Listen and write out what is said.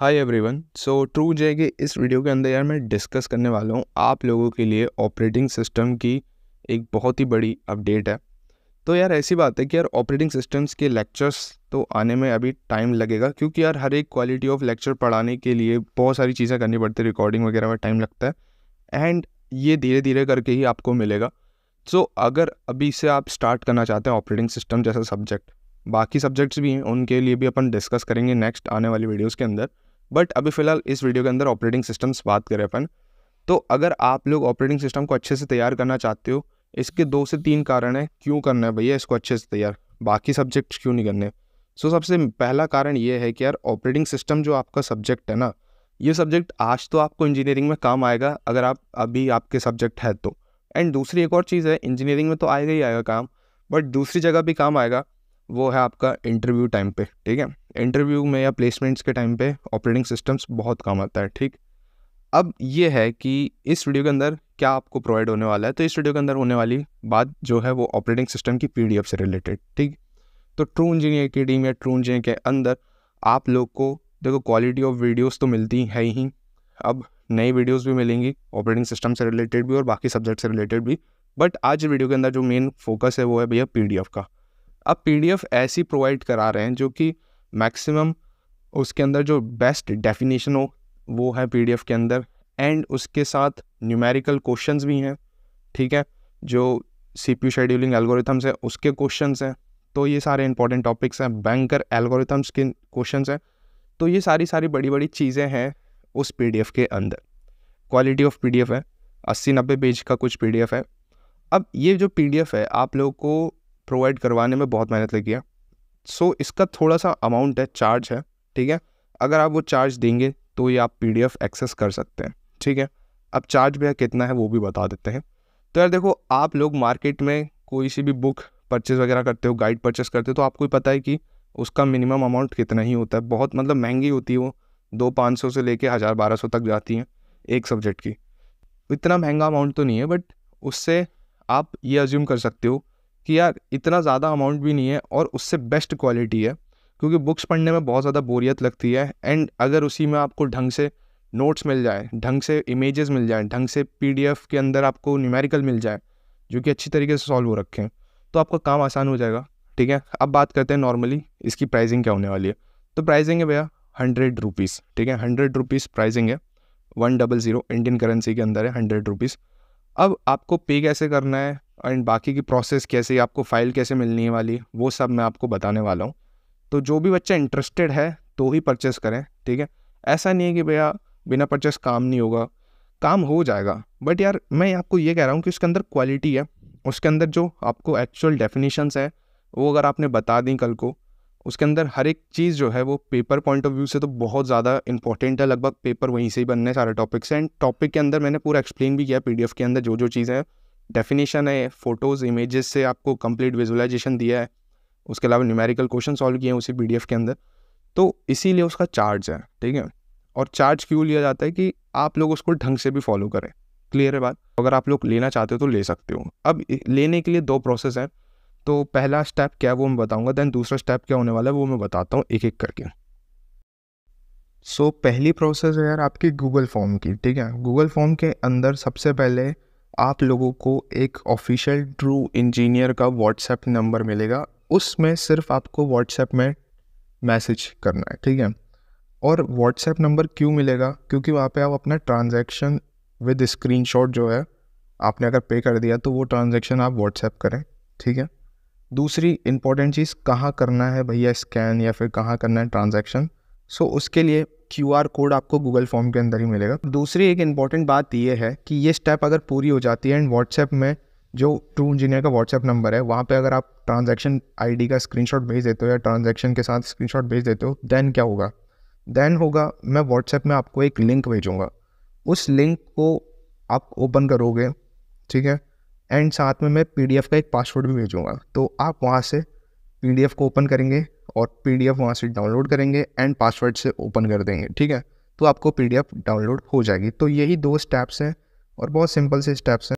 hi everyone so true जे के इस video के अंदर यार मैं डिस्कस करने वाला हूँ आप लोगों के लिए ऑपरेटिंग सिस्टम की एक बहुत ही बड़ी अपडेट है तो यार ऐसी बात है कि यार ऑपरेटिंग सिस्टम्स के लेक्चर्स तो आने में अभी टाइम लगेगा क्योंकि यार हर एक क्वालिटी ऑफ लेक्चर पढ़ाने के लिए बहुत सारी चीज़ें करनी पड़ती है रिकॉर्डिंग वगैरह में टाइम लगता है एंड ये धीरे धीरे करके ही आपको मिलेगा सो so, अगर अभी से आप स्टार्ट करना चाहते हैं ऑपरेटिंग सिस्टम जैसा सब्जेक्ट बाकी सब्जेक्ट्स भी हैं उनके लिए भी अपन डिस्कस करेंगे नेक्स्ट आने वाली वीडियोज़ के अंदर बट अभी फिलहाल इस वीडियो के अंदर ऑपरेटिंग सिस्टम्स बात करें अपन तो अगर आप लोग ऑपरेटिंग सिस्टम को अच्छे से तैयार करना चाहते हो इसके दो से तीन कारण हैं क्यों करना है भैया इसको अच्छे से तैयार बाकी सब्जेक्ट क्यों नहीं करने सो so, सबसे पहला कारण ये है कि यार ऑपरेटिंग सिस्टम जो आपका सब्जेक्ट है ना ये सब्जेक्ट आज तो आपको इंजीनियरिंग में काम आएगा अगर आप अभी आपके सब्जेक्ट है तो एंड दूसरी एक और चीज़ है इंजीनियरिंग में तो आएगा ही आएगा काम बट दूसरी जगह भी काम आएगा वो है आपका इंटरव्यू टाइम पे ठीक है इंटरव्यू में या प्लेसमेंट्स के टाइम पे ऑपरेटिंग सिस्टम्स बहुत काम आता है ठीक अब ये है कि इस वीडियो के अंदर क्या आपको प्रोवाइड होने वाला है तो इस वीडियो के अंदर होने वाली बात जो है वो ऑपरेटिंग सिस्टम की पी से रिलेटेड ठीक तो ट्रू इंजीनियर की टीम या ट्रू इंजीनियर के अंदर आप लोग को देखो क्वालिटी ऑफ वीडियोस तो मिलती है ही अब नई वीडियोस भी मिलेंगी ऑपरेटिंग सिस्टम से रिलेटेड भी और बाकी सब्जेक्ट से रिलेटेड भी बट आज वीडियो के अंदर जो मेन फोकस है वो है भैया पीडीएफ का अब पीडीएफ ऐसी प्रोवाइड करा रहे हैं जो कि मैक्सिमम उसके अंदर जो बेस्ट डेफिनेशन हो वो है पी के अंदर एंड उसके साथ न्यूमेरिकल क्वेश्चन भी हैं ठीक है जो सी पी शेड्यूलिंग एल्गोरिथम्स है उसके क्वेश्चन हैं तो ये सारे इंपॉर्टेंट टॉपिक्स हैं बैंकर एल्गोरिथम्स के क्वेश्चन हैं तो ये सारी सारी बड़ी बड़ी चीज़ें हैं उस पी के अंदर क्वालिटी ऑफ पी है अस्सी नब्बे पेज का कुछ पी है अब ये जो पी है आप लोगों को प्रोवाइड करवाने में बहुत मेहनत लगी है सो so, इसका थोड़ा सा अमाउंट है चार्ज है ठीक है अगर आप वो चार्ज देंगे तो ये आप पी एक्सेस कर सकते हैं ठीक है अब चार्ज भी कितना है वो भी बता देते हैं तो यार देखो आप लोग मार्केट में कोई सी भी बुक परचेज वगैरह करते हो गाइड परचेज करते हो तो आपको पता है कि उसका मिनिमम अमाउंट कितना ही होता है बहुत मतलब महंगी होती है वो दो पाँच सौ से लेके हज़ार बारह सौ तक जाती हैं एक सब्जेक्ट की इतना महंगा अमाउंट तो नहीं है बट उससे आप ये अज्यूम कर सकते हो कि यार इतना ज़्यादा अमाउंट भी नहीं है और उससे बेस्ट क्वालिटी है क्योंकि बुक्स पढ़ने में बहुत ज़्यादा बोरियत लगती है एंड अगर उसी में आपको ढंग से नोट्स मिल जाए ढंग से इमेजेस मिल जाए ढंग से पीडीएफ के अंदर आपको न्यूमेरिकल मिल जाए जो कि अच्छी तरीके से सॉल्व हो रखें तो आपका काम आसान हो जाएगा ठीक है अब बात करते हैं नॉर्मली इसकी प्राइसिंग क्या होने वाली है तो प्राइसिंग है भैया हंड्रेड रुपीज़ ठीक है हंड्रेड रुपीज़ प्राइसिंग है one double zero Indian currency के अंदर है हंड्रेड रुपीज़ अब आपको पे कैसे करना है एंड बाकी की प्रोसेस कैसे आपको फ़ाइल कैसे मिलनी है वाली वो सब मैं आपको बताने वाला हूँ तो जो भी बच्चा इंटरेस्टेड है तो ही परचेस करें ठीक है ऐसा नहीं है कि भैया बिना परचेस काम नहीं होगा काम हो जाएगा बट यार मैं आपको ये कह रहा हूँ कि उसके अंदर क्वालिटी है उसके अंदर जो आपको एक्चुअल डेफिनेशंस है वो अगर आपने बता दी कल को उसके अंदर हर एक चीज़ जो है वो पेपर पॉइंट ऑफ व्यू से तो बहुत ज़्यादा इंपॉर्टेंट है लगभग पेपर वहीं से ही बनने सारे टॉपिक्स एंड टॉपिक के अंदर मैंने पूरा एक्सप्लेन भी किया पीडीएफ के अंदर जो जो चीज़ें हैं डेफिनेशन है फ़ोटोज़ इमेजेस से आपको कंप्लीट विजुलाइजेशन दिया है उसके अलावा न्यूमेरिकल क्वेश्चन सॉल्व किए हैं उसी पी के अंदर तो इसीलिए उसका चार्ज है ठीक है और चार्ज क्यों लिया जाता है कि आप लोग उसको ढंग से भी फॉलो करें क्लियर है बात अगर आप लोग लेना चाहते हो तो ले सकते हो अब लेने के लिए दो प्रोसेस हैं तो पहला स्टेप क्या है वो मैं बताऊंगा देन दूसरा स्टेप क्या होने वाला है वो मैं बताता हूँ एक एक करके सो so, पहली प्रोसेस है यार आपकी गूगल फॉर्म की ठीक है गूगल फॉर्म के अंदर सबसे पहले आप लोगों को एक ऑफिशियल ट्रू इंजीनियर का व्हाट्सएप नंबर मिलेगा उसमें सिर्फ आपको व्हाट्सएप में मैसेज करना है ठीक है और व्हाट्सएप नंबर क्यों मिलेगा क्योंकि वहाँ पे आप अपना ट्रांजैक्शन विद स्क्रीनशॉट जो है आपने अगर पे कर दिया तो वो ट्रांजैक्शन आप व्हाट्सएप करें ठीक है दूसरी इंपॉर्टेंट चीज़ कहाँ करना है भैया स्कैन या फिर कहाँ करना है ट्रांजैक्शन सो उसके लिए क्यू आर कोड आपको गूगल फॉर्म के अंदर ही मिलेगा दूसरी एक इंपॉर्टेंट बात ये है कि ये स्टेप अगर पूरी हो जाती है एंड व्हाट्सएप में जो ट्रू इंजीनियर का व्हाट्सएप नंबर है वहाँ पे अगर आप ट्रांजैक्शन आईडी का स्क्रीनशॉट भेज देते हो या ट्रांजैक्शन के साथ स्क्रीनशॉट भेज देते हो देन क्या होगा देन होगा मैं व्हाट्सएप में आपको एक लिंक भेजूँगा उस लिंक को आप ओपन करोगे ठीक है एंड साथ में मैं पी का एक पासवर्ड भी भेजूँगा तो आप वहाँ से पी को ओपन करेंगे और पी डी वहाँ से डाउनलोड करेंगे एंड पासवर्ड से ओपन कर देंगे ठीक है तो आपको पी डाउनलोड हो जाएगी तो यही दो स्टेप्स हैं और बहुत सिंपल से स्टेप्स हैं